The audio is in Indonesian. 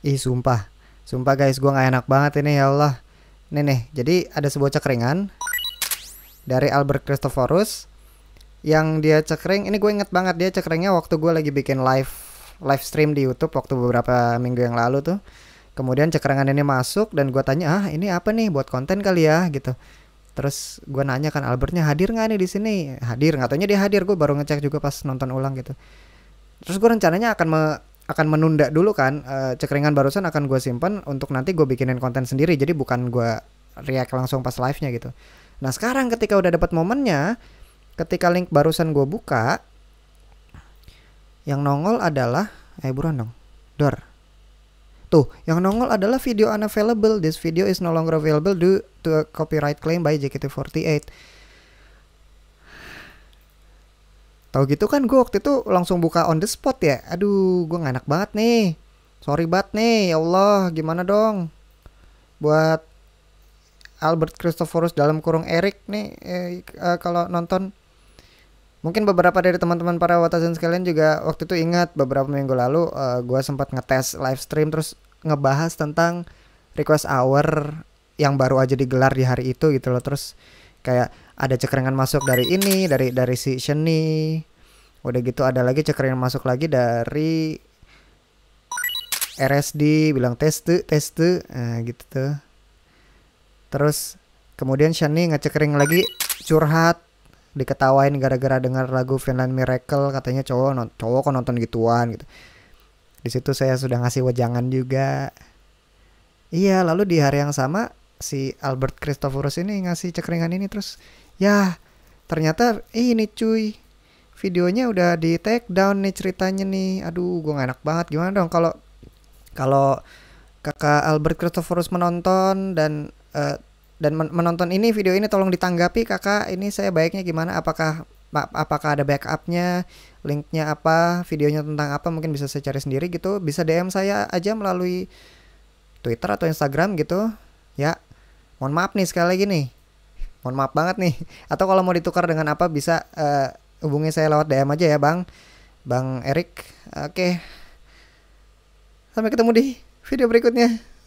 Ih sumpah Sumpah guys gue gak enak banget ini ya Allah Nih nih jadi ada sebuah cekringan Dari Albert Christophorus Yang dia cekring Ini gue inget banget dia cekringnya waktu gue lagi bikin live Live stream di Youtube waktu beberapa minggu yang lalu tuh Kemudian cekringan ini masuk dan gue tanya ah ini apa nih buat konten kali ya gitu Terus gue nanya kan Albertnya hadir nggak nih di sini? Hadir, nggak taunya dia hadir. Gue baru ngecek juga pas nonton ulang gitu. Terus gue rencananya akan me akan menunda dulu kan uh, cekringan barusan akan gue simpen untuk nanti gue bikinin konten sendiri jadi bukan gue react langsung pas live nya gitu nah sekarang ketika udah dapat momennya ketika link barusan gue buka yang nongol adalah eh buruan dong door tuh yang nongol adalah video unavailable this video is no longer available due to a copyright claim by JKT48 Tahu gitu kan gue waktu itu langsung buka on the spot ya. Aduh, gue nganak banget nih. Sorry banget nih, ya Allah, gimana dong? Buat Albert Christophorus dalam kurung Eric nih eh, eh, kalau nonton mungkin beberapa dari teman-teman para watasan sekalian juga waktu itu ingat beberapa minggu lalu uh, eh, gue sempat ngetes live stream terus ngebahas tentang request hour yang baru aja digelar di hari itu gitu loh terus kayak ada cekrengan masuk dari ini dari dari si Sheni udah gitu ada lagi cekrengan masuk lagi dari RSD bilang tes tuh nah, gitu tuh terus kemudian Shani ngecekring lagi curhat diketawain gara-gara dengar lagu Finland Miracle katanya cowok non cowok kok nonton gituan gitu di situ saya sudah ngasih wejangan juga iya lalu di hari yang sama si Albert Christophorus ini ngasih cekringan ini terus ya ternyata eh, ini cuy videonya udah di take down nih ceritanya nih aduh gue gak enak banget gimana dong kalau kalau kakak Albert Christophorus menonton dan uh, dan men menonton ini video ini tolong ditanggapi kakak ini saya baiknya gimana apakah apakah ada backupnya linknya apa videonya tentang apa mungkin bisa saya cari sendiri gitu bisa DM saya aja melalui Twitter atau Instagram gitu ya Mohon maaf nih sekali lagi nih. Mohon maaf banget nih. Atau kalau mau ditukar dengan apa bisa uh, hubungi saya lewat DM aja ya, Bang. Bang Erik. Oke. Okay. Sampai ketemu di video berikutnya.